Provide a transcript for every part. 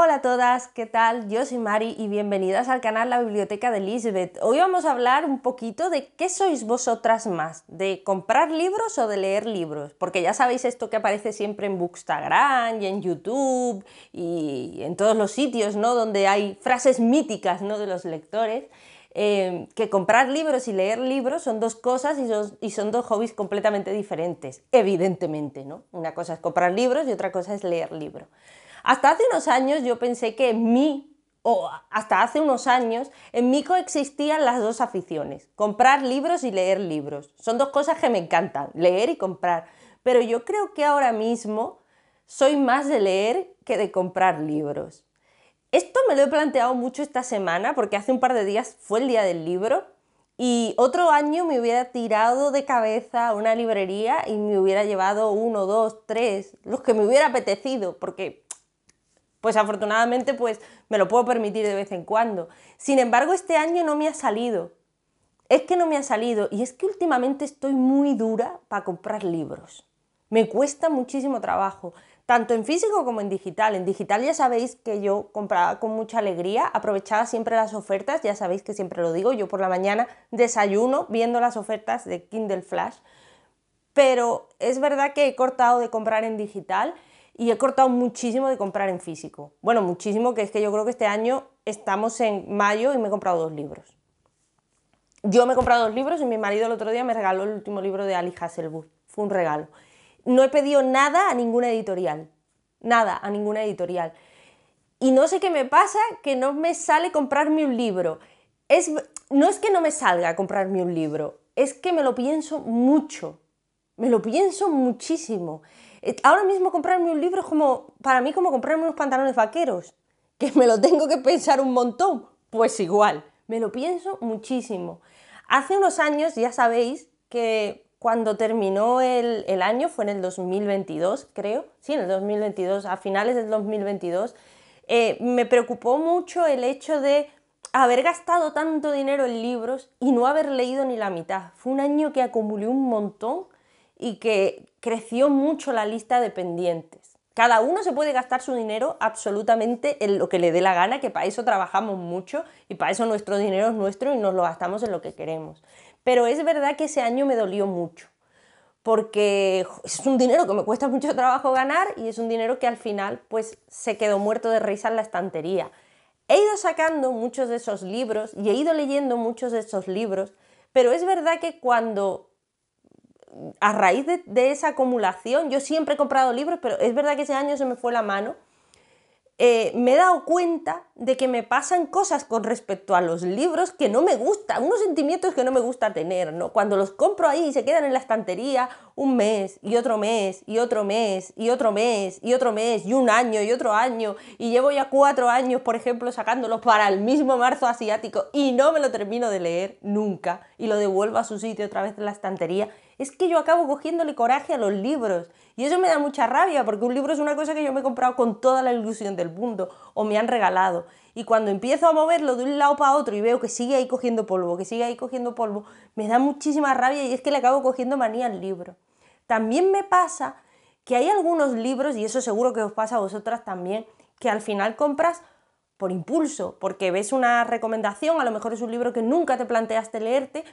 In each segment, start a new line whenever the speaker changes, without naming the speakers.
Hola a todas, ¿qué tal? Yo soy Mari y bienvenidas al canal La Biblioteca de Elizabeth. Hoy vamos a hablar un poquito de qué sois vosotras más, de comprar libros o de leer libros, porque ya sabéis esto que aparece siempre en Bookstagram y en YouTube y en todos los sitios, ¿no? Donde hay frases míticas, ¿no? De los lectores. Em, que comprar libros y leer libros son dos cosas y son, y son, dos hobbies completamente diferentes, evidentemente, ¿no? Una cosa es comprar libros y otra cosa es leer libros. Hasta hace unos años yo pensé que en mí, o hasta hace unos años, en mí coexistían las dos aficiones, comprar libros y leer libros. Son dos cosas que me encantan, leer y comprar. Pero yo creo que ahora mismo soy más de leer que de comprar libros. Esto me lo he planteado mucho esta semana porque hace un par de días fue el día del libro y otro año me hubiera tirado de cabeza una librería y me hubiera llevado uno, dos, tres, los que me hubiera apetecido porque pues afortunadamente pues me lo puedo permitir de vez en cuando. Sin embargo, este año no me ha salido. Es que no me ha salido y es que últimamente estoy muy dura para comprar libros. Me cuesta muchísimo trabajo, tanto en físico como en digital. En digital ya sabéis que yo compraba con mucha alegría, aprovechaba siempre las ofertas, ya sabéis que siempre lo digo, yo por la mañana desayuno viendo las ofertas de Kindle Flash, pero es verdad que he cortado de comprar en digital y he cortado muchísimo de comprar en físico. Bueno, muchísimo, que es que yo creo que este año estamos en mayo y me he comprado dos libros. Yo me he comprado dos libros y mi marido el otro día me regaló el último libro de Ali Hazelwood Fue un regalo. No he pedido nada a ninguna editorial. Nada, a ninguna editorial. Y no sé qué me pasa que no me sale comprarme un libro. Es, no es que no me salga comprarme un libro, es que me lo pienso mucho. Me lo pienso muchísimo. Eh, ahora mismo comprarme un libro es como, para mí, como comprarme unos pantalones vaqueros, que me lo tengo que pensar un montón. Pues igual, me lo pienso muchísimo. Hace unos años, ya sabéis, que cuando terminó el, año, fue en el 2022, creo, sí, en el 2022, a finales del 2022, eh, me preocupó mucho el hecho de haber gastado tanto dinero en libros y no haber leído ni la mitad. Fue un año que acumulé un montón y que creció mucho la lista de pendientes. Cada uno se puede gastar su dinero absolutamente en lo que le dé la gana, que para eso trabajamos mucho y para eso nuestro dinero es nuestro y nos lo gastamos en lo que queremos. Pero es verdad que ese año me dolió mucho, porque es un dinero que me cuesta mucho trabajo ganar y es un dinero que al final pues se quedó muerto de risa en la estantería. He ido sacando muchos de esos libros y he ido leyendo muchos de esos libros, pero es verdad que cuando a raíz de, esa acumulación, yo siempre he comprado libros, pero es verdad que ese año se me fue la mano, eh, me he dado cuenta de que me pasan cosas con respecto a los libros que no me gustan, unos sentimientos que no me gusta tener, ¿no? Cuando los compro ahí y se quedan en la estantería un mes y otro mes y otro mes y otro mes y otro mes y un año y otro año y llevo ya cuatro años, por ejemplo, sacándolos para el mismo marzo asiático y no me lo termino de leer nunca y lo devuelvo a su sitio otra vez en la estantería es que yo acabo cogiéndole coraje a los libros. Y eso me da mucha rabia, porque un libro es una cosa que yo me he comprado con toda la ilusión del mundo, o me han regalado. Y cuando empiezo a moverlo de un lado para otro y veo que sigue ahí cogiendo polvo, que sigue ahí cogiendo polvo, me da muchísima rabia y es que le acabo cogiendo manía al libro. También me pasa que hay algunos libros, y eso seguro que os pasa a vosotras también, que al final compras por impulso, porque ves una recomendación, a lo mejor es un libro que nunca te planteaste leerte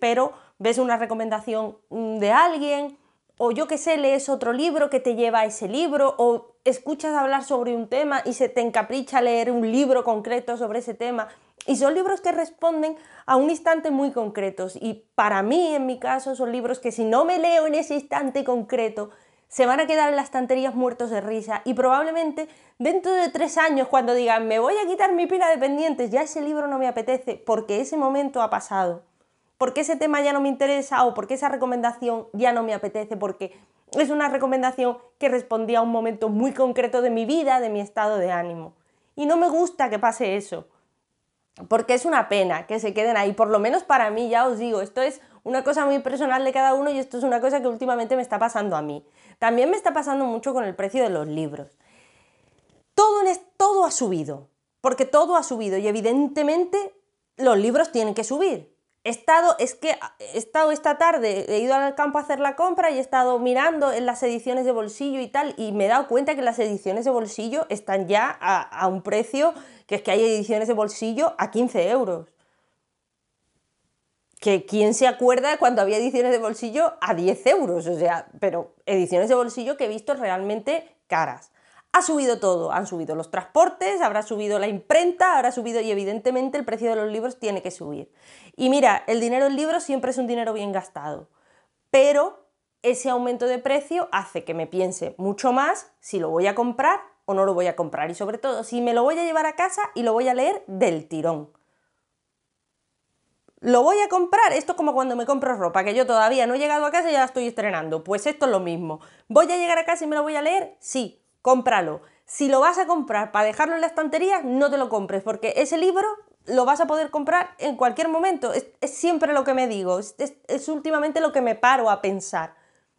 pero ves una recomendación mm, de alguien, o yo qué sé, lees otro libro que te lleva a ese libro, o escuchas hablar sobre un tema y se te encapricha leer un libro concreto sobre ese tema. Y son libros que responden a un instante muy concretos. Y para mí, en mi caso, son libros que si no me leo en ese instante concreto, se van a quedar en las tanterías muertos de risa. Y probablemente dentro de tres años, cuando digan, me voy a quitar mi pila de pendientes, ya ese libro no me apetece, porque ese momento ha pasado porque ese tema ya no me interesa o porque esa recomendación ya no me apetece, porque es una recomendación que respondía a un momento muy concreto de mi vida, de mi estado de ánimo. Y no me gusta que pase eso, porque es una pena que se queden ahí, por lo menos para mí, ya os digo, esto es una cosa muy personal de cada uno y esto es una cosa que últimamente me está pasando a mí. También me está pasando mucho con el precio de los libros. Todo, todo ha subido, porque todo ha subido y evidentemente los libros tienen que subir. He estado, es que he estado esta tarde, he ido al campo a hacer la compra y he estado mirando en las ediciones de bolsillo y tal, y me he dado cuenta que las ediciones de bolsillo están ya a, a un precio que es que hay ediciones de bolsillo a 15 euros. Que quién se acuerda cuando había ediciones de bolsillo a 10 euros, o sea, pero ediciones de bolsillo que he visto realmente caras. Ha subido todo, han subido los transportes, habrá subido la imprenta, habrá subido y evidentemente el precio de los libros tiene que subir. Y mira, el dinero en libros siempre es un dinero bien gastado, pero ese aumento de precio hace que me piense mucho más si lo voy a comprar o no lo voy a comprar y sobre todo si me lo voy a llevar a casa y lo voy a leer del tirón. Lo voy a comprar, esto como cuando me compro ropa, que yo todavía no he llegado a casa y ya la estoy estrenando, pues esto es lo mismo. ¿Voy a llegar a casa y me lo voy a leer? Sí, cómpralo. Si lo vas a comprar para dejarlo en la estantería, no te lo compres, porque ese libro lo vas a poder comprar en cualquier momento. Es, siempre lo que me digo, es, últimamente lo que me paro a pensar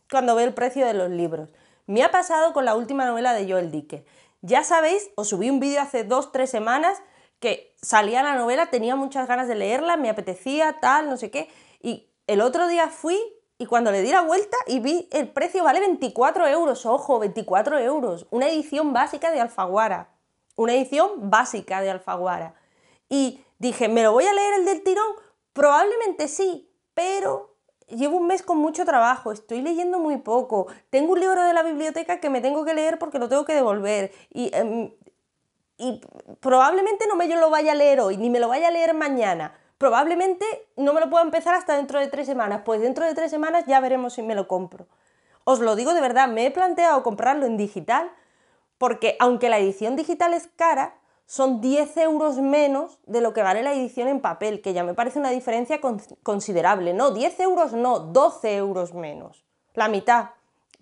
cuando veo el precio de los libros. Me ha pasado con la última novela de Joel Dique. Ya sabéis, os subí un vídeo hace dos, tres semanas que salía la novela, tenía muchas ganas de leerla, me apetecía, tal, no sé qué. Y el otro día fui y cuando le di la vuelta y vi el precio vale 24 euros, ojo, 24 euros. Una edición básica de Alfaguara. Una edición básica de Alfaguara. Y dije, ¿me lo voy a leer el del tirón? Probablemente sí, pero llevo un mes con mucho trabajo, estoy leyendo muy poco. Tengo un libro de la biblioteca que me tengo que leer porque lo tengo que devolver. Y, em, probablemente no me yo lo vaya a leer hoy, ni me lo vaya a leer mañana probablemente no me lo pueda empezar hasta dentro de tres semanas. Pues dentro de tres semanas ya veremos si me lo compro. Os lo digo de verdad, me he planteado comprarlo en digital porque aunque la edición digital es cara, son 10 euros menos de lo que vale la edición en papel, que ya me parece una diferencia considerable. No, 10 euros no, 12 euros menos. La mitad,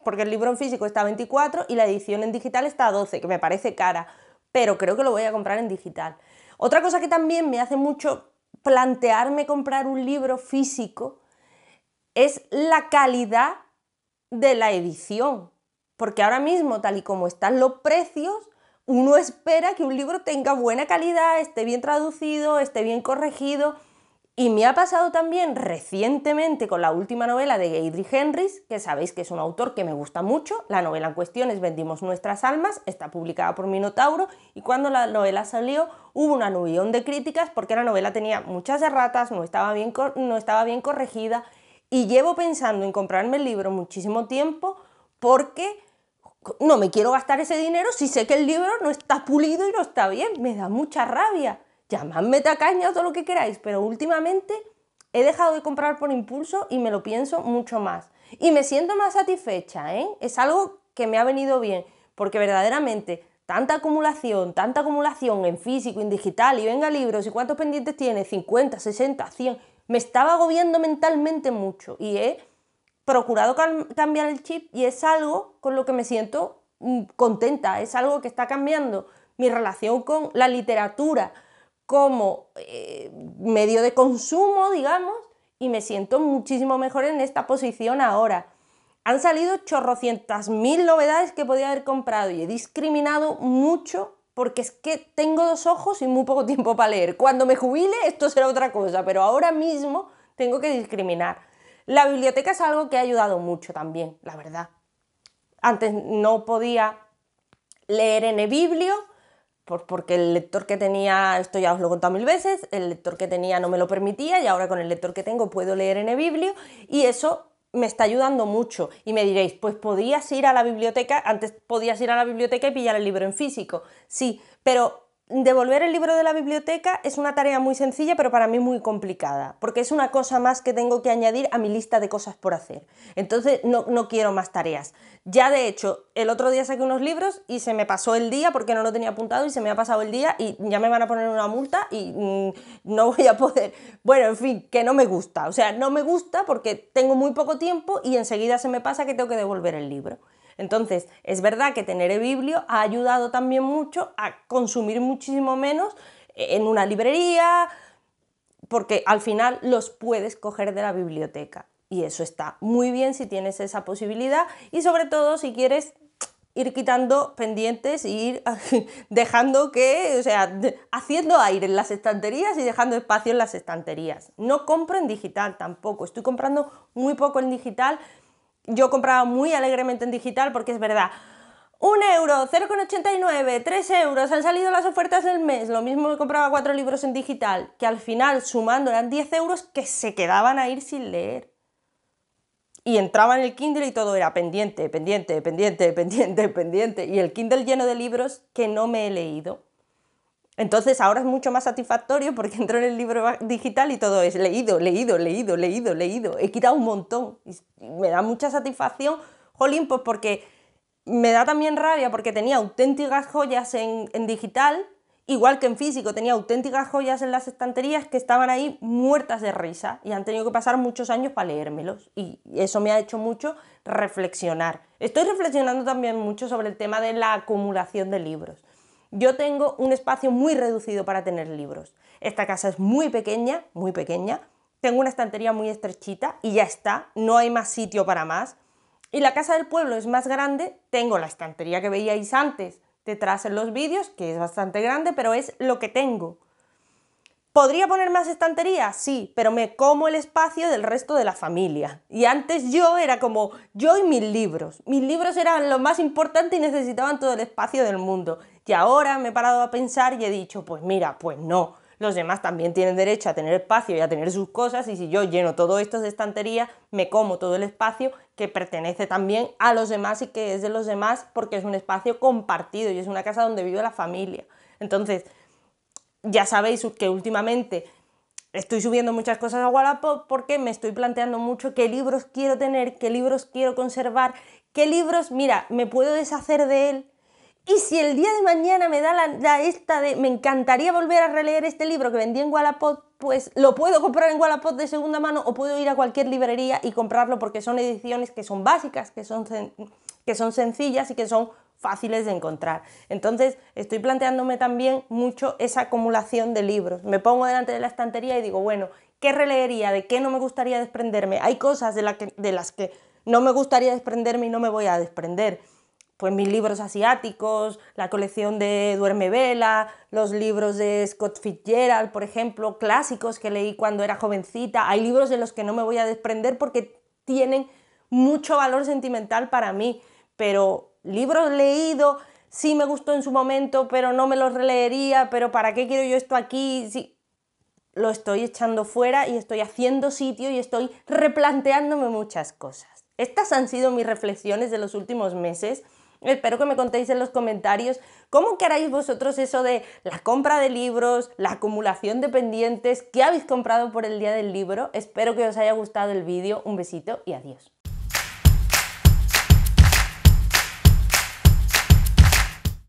porque el libro en físico está a 24 y la edición en digital está a 12, que me parece cara, pero creo que lo voy a comprar en digital. Otra cosa que también me hace mucho plantearme comprar un libro físico es la calidad de la edición. Porque ahora mismo, tal y como están los precios, uno espera que un libro tenga buena calidad, esté bien traducido, esté bien corregido, y me ha pasado también recientemente con la última novela de Gaydri Henrys, que sabéis que es un autor que me gusta mucho. La novela en cuestión es Vendimos nuestras almas, está publicada por Minotauro, y cuando la novela salió hubo una nubión de críticas porque la novela tenía muchas erratas, no estaba bien, no estaba bien corregida, y llevo pensando en comprarme el libro muchísimo tiempo porque no me quiero gastar ese dinero si sé que el libro no está pulido y no está bien, me da mucha rabia llamadme tacaña o todo lo que queráis, pero últimamente he dejado de comprar por impulso y me lo pienso mucho más. Y me siento más satisfecha, ¿eh? Es algo que me ha venido bien, porque verdaderamente tanta acumulación, tanta acumulación en físico, en digital, y venga libros, y cuántos pendientes tiene, 50, 60, 100, me estaba agobiando mentalmente mucho y he procurado cambiar el chip y es algo con lo que me siento mm, contenta, es algo que está cambiando mi relación con la literatura, como eh, medio de consumo, digamos, y me siento muchísimo mejor en esta posición ahora. Han salido chorrocientas mil novedades que podía haber comprado y he discriminado mucho porque es que tengo dos ojos y muy poco tiempo para leer. Cuando me jubile esto será otra cosa, pero ahora mismo tengo que discriminar. La biblioteca es algo que ha ayudado mucho también, la verdad. Antes no podía leer en biblio, porque el lector que tenía, esto ya os lo he contado mil veces, el lector que tenía no me lo permitía y ahora con el lector que tengo puedo leer en Biblio. y eso me está ayudando mucho. Y me diréis, pues podías ir a la biblioteca, antes podías ir a la biblioteca y pillar el libro en físico. Sí, pero Devolver el libro de la biblioteca es una tarea muy sencilla, pero para mí muy complicada, porque es una cosa más que tengo que añadir a mi lista de cosas por hacer. Entonces no, quiero más tareas. Ya de hecho, el otro día saqué unos libros y se me pasó el día porque no lo tenía apuntado y se me ha pasado el día y ya me van a poner una multa y mm, no voy a poder. Bueno, en fin, que no me gusta. O sea, no me gusta porque tengo muy poco tiempo y enseguida se me pasa que tengo que devolver el libro. Entonces, es verdad que tener biblio ha ayudado también mucho a consumir muchísimo menos en una librería, porque al final los puedes coger de la biblioteca. Y eso está muy bien si tienes esa posibilidad y sobre todo si quieres ir quitando pendientes y ir dejando que, o sea, haciendo aire en las estanterías y dejando espacio en las estanterías. No compro en digital tampoco, estoy comprando muy poco en digital yo compraba muy alegremente en digital porque es verdad. un euro, 0,89, 3 euros, han salido las ofertas del mes, lo mismo que compraba 4 libros en digital, que al final sumando eran 10 euros que se quedaban a ir sin leer. Y entraba en el Kindle y todo era pendiente, pendiente, pendiente, pendiente, pendiente, y el Kindle lleno de libros que no me he leído. Entonces ahora es mucho más satisfactorio porque entro en el libro digital y todo es leído, leído, leído, leído, leído. He quitado un montón y me da mucha satisfacción, jolín, pues porque me da también rabia porque tenía auténticas joyas en, en digital, igual que en físico, tenía auténticas joyas en las estanterías que estaban ahí muertas de risa y han tenido que pasar muchos años para leérmelos. Y eso me ha hecho mucho reflexionar. Estoy reflexionando también mucho sobre el tema de la acumulación de libros yo tengo un espacio muy reducido para tener libros. Esta casa es muy pequeña, muy pequeña. Tengo una estantería muy estrechita y ya está, no hay más sitio para más. Y la casa del pueblo es más grande, tengo la estantería que veíais antes detrás en los vídeos, que es bastante grande, pero es lo que tengo. ¿Podría poner más estantería? Sí, pero me como el espacio del resto de la familia. Y antes yo era como yo y mis libros. Mis libros eran lo más importante y necesitaban todo el espacio del mundo y ahora me he parado a pensar y he dicho, pues mira, pues no, los demás también tienen derecho a tener espacio y a tener sus cosas y si yo lleno todo esto de estantería, me como todo el espacio que pertenece también a los demás y que es de los demás porque es un espacio compartido y es una casa donde vive la familia. Entonces, ya sabéis que últimamente estoy subiendo muchas cosas a Wallapop porque me estoy planteando mucho qué libros quiero tener, qué libros quiero conservar, qué libros, mira, me puedo deshacer de él y si el día de mañana me da la, esta de me encantaría volver a releer este libro que vendí en Wallapop, pues lo puedo comprar en Wallapop de segunda mano o puedo ir a cualquier librería y comprarlo porque son ediciones que son básicas, que son, sencillas y que son fáciles de encontrar. Entonces, estoy planteándome también mucho esa acumulación de libros. Me pongo delante de la estantería y digo, bueno, ¿qué releería? ¿De qué no me gustaría desprenderme? Hay cosas de, de las que no me gustaría desprenderme y no me voy a desprender pues mis libros asiáticos, la colección de Duerme Vela, los libros de Scott Fitzgerald, por ejemplo, clásicos que leí cuando era jovencita. Hay libros de los que no me voy a desprender porque tienen mucho valor sentimental para mí, pero libros leídos sí me gustó en su momento, pero no me los releería, pero ¿para qué quiero yo esto aquí? lo estoy echando fuera y estoy haciendo sitio y estoy replanteándome muchas cosas. Estas han sido mis reflexiones de los últimos meses Espero que me contéis en los comentarios cómo queráis vosotros eso de la compra de libros, la acumulación de pendientes, qué habéis comprado por el día del libro. Espero que os haya gustado el vídeo. Un besito y adiós.